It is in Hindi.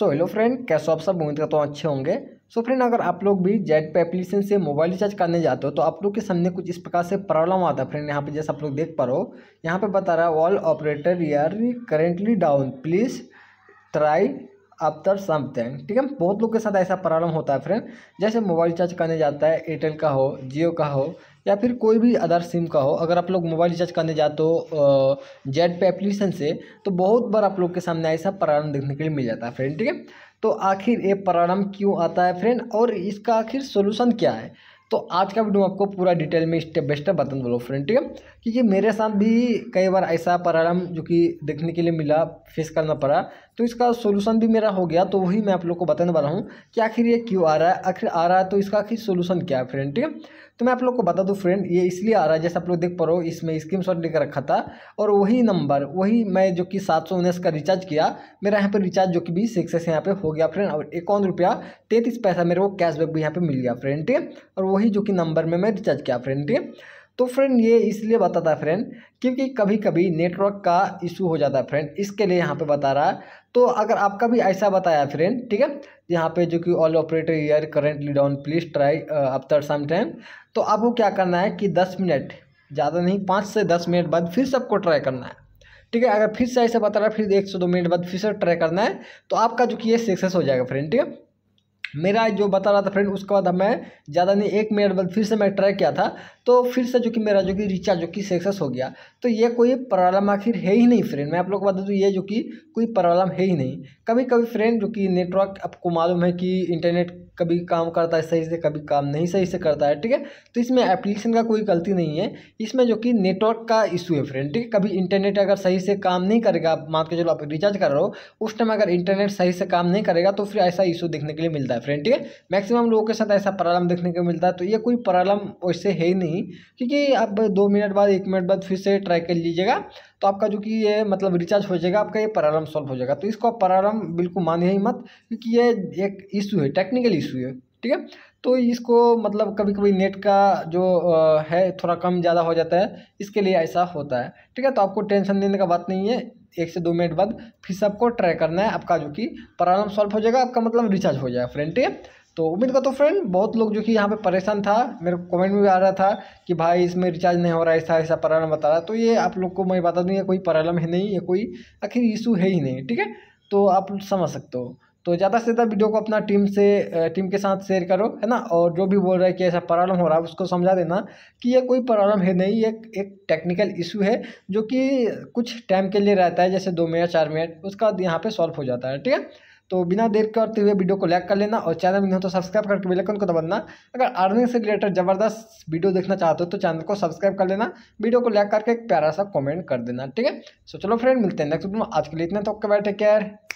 सो हेलो फ्रेंड कैसे आप सब उम्मीद करता हूँ अच्छे होंगे सो so फ्रेंड अगर आप लोग भी जेड पे एप्लीकेशन से मोबाइल रिचार्ज करने जाते हो तो आप लोग के सामने कुछ इस प्रकार से प्रॉब्लम आता है फ्रेंड यहाँ पे जैसे आप लोग देख पा रहे हो यहाँ पे बता रहा है ऑल ऑपरेटर यार currently down please try after something ठीक है बहुत लोग के साथ ऐसा प्रॉब्लम होता है फ्रेंड जैसे मोबाइल रिचार्ज करने जाता है एयरटेल का हो जियो का हो या फिर कोई भी अदर सिम का हो अगर आप लोग मोबाइल रिचार्ज करने जाते हो जेड पे एप्लीकेशन से तो बहुत बार आप लोग के सामने ऐसा प्रारंभ देखने के लिए मिल जाता है फ्रेंड ठीक है तो आखिर ये प्रारंभ क्यों आता है फ्रेंड और इसका आखिर सोल्यूशन क्या है तो आज का वीडियो आपको पूरा डिटेल में स्टेप बाई स्टेप बताने वाला फ्रेंड ठीक है क्योंकि मेरे साथ भी कई बार ऐसा प्रारंभ जो कि देखने के लिए मिला फेस करना पड़ा तो इसका सोल्यूशन भी मेरा हो गया तो वही मैं आप लोग को बताने वाला हूँ कि आखिर ये क्यों आ रहा है आखिर आ रहा है तो इसका आखिर सोल्यूशन क्या है फ्रेंड ठीक है तो मैं आप लोग को बता दूं फ्रेंड ये इसलिए आ रहा है जैसे आप लोग देख पा रहे हो इसमें स्क्रीन शॉट लेकर रखा था और वही नंबर वही मैं जो कि सात सौ उन्नीस का रिचार्ज किया मेरा यहाँ पर रिचार्ज जो कि भी सक्सेस यहाँ पे हो गया फ्रेंड और इक्यावन रुपया तैंतीस पैसा मेरे को कैशबैक भी यहाँ पे मिल गया फ्रेंड ठीक और वही जो कि नंबर में मैं रिचार्ज किया फ्रेंड ठीक तो फ्रेंड ये इसलिए बताता है फ्रेंड क्योंकि कभी कभी नेटवर्क का इशू हो जाता है फ्रेंड इसके लिए यहाँ पे बता रहा है तो अगर आपका भी ऐसा बताया फ्रेंड ठीक है यहाँ पे जो कि all operator are currently down please try after some time तो आपको क्या करना है कि दस मिनट ज़्यादा नहीं पाँच से दस मिनट बाद फिर सबको ट्राई करना है ठीक है अगर फिर से ऐसा बता रहा है फिर एक सौ दो मिनट बाद फिर से ट्राई करना है तो आपका जो कि ये सक्सेस हो जाएगा फ्रेंड ठीक है मेरा जो बता रहा था फ्रेंड उसके बाद मैं ज़्यादा नहीं एक मिनट बाद फिर से मैं ट्राई किया था तो फिर से जो कि मेरा जो कि रिचार्ज जो कि सक्सेस हो गया तो ये कोई प्रॉब्लम आखिर है ही नहीं फ्रेंड मैं आप लोग को बता दूँ ये जो कि कोई प्रॉब्लम है ही नहीं कभी कभी फ्रेंड जो कि नेटवर्क आपको मालूम है कि इंटरनेट कभी काम करता है सही से कभी काम नहीं सही से करता है ठीक है तो इसमें एप्लीकेशन का कोई गलती नहीं है इसमें जो कि नेटवर्क का इशू है फ्रेंड ठीक है कभी इंटरनेट अगर सही से काम नहीं करेगा आप मान के चलो आप रिचार्ज कर रहे हो उस टाइम अगर इंटरनेट सही से काम नहीं करेगा तो फिर ऐसा इशू देखने के लिए मिलता है फ्रेंड ठीक है मैक्सिमम लोगों के साथ ऐसा प्रॉब्लम देखने को मिलता है तो ये कोई प्रॉब्लम वैसे है ही नहीं क्योंकि आप दो मिनट बाद एक मिनट बाद फिर से ट्राई कर लीजिएगा तो आपका जो कि ये मतलब रिचार्ज हो जाएगा आपका ये प्रॉब्लम सॉल्व हो जाएगा तो इसको आप प्रॉब्लम बिल्कुल मानिए ही मत क्योंकि ये एक इशू है टेक्निकल इशू है ठीक है तो इसको मतलब कभी कभी नेट का जो है थोड़ा कम ज़्यादा हो जाता है इसके लिए ऐसा होता है ठीक है तो आपको टेंशन देने का बात नहीं है एक से दो मिनट बाद फिर सबको ट्राई करना है आपका जो कि प्रॉब्लम सॉल्व हो जाएगा आपका मतलब रिचार्ज हो जाएगा फ्रेंड ठीक है तो उम्मीद करता तो हूँ फ्रेंड बहुत लोग जो कि यहाँ पे परेशान था मेरे को कमेंट में भी आ रहा था कि भाई इसमें रिचार्ज नहीं हो रहा है ऐसा ऐसा प्रॉब्लम बता रहा तो ये आप लोग को मैं बता दूँ ये कोई प्रॉब्लम है नहीं ये कोई आखिर इशू है ही नहीं ठीक है तो आप समझ सकते हो तो ज़्यादा से ज़्यादा वीडियो को अपना टीम से टीम के साथ शेयर करो है ना और जो भी बोल रहा है कि ऐसा प्रॉब्लम हो रहा है उसको समझा देना कि ये कोई प्रॉब्लम है नहीं ये एक टेक्निकल इशू है जो कि कुछ टाइम के लिए रहता है जैसे दो मिनट चार मिनट उसका यहाँ पे सॉल्व हो जाता है ठीक है तो बिना देर करते हुए वीडियो को लाइक कर लेना और चैनल में हो तो सब्सक्राइब करके बेलकन को दबाना अगर अर्निंग से रिलेटेड जबरदस्त वीडियो देखना चाहते हो तो चैनल को सब्सक्राइब कर लेना वीडियो को लाइक करके एक प्यारा सा कमेंट कर देना ठीक है सो चलो फ्रेंड मिलते हैं नेक्स्ट वीडियो आज के लिए इतना तो बैठे केयर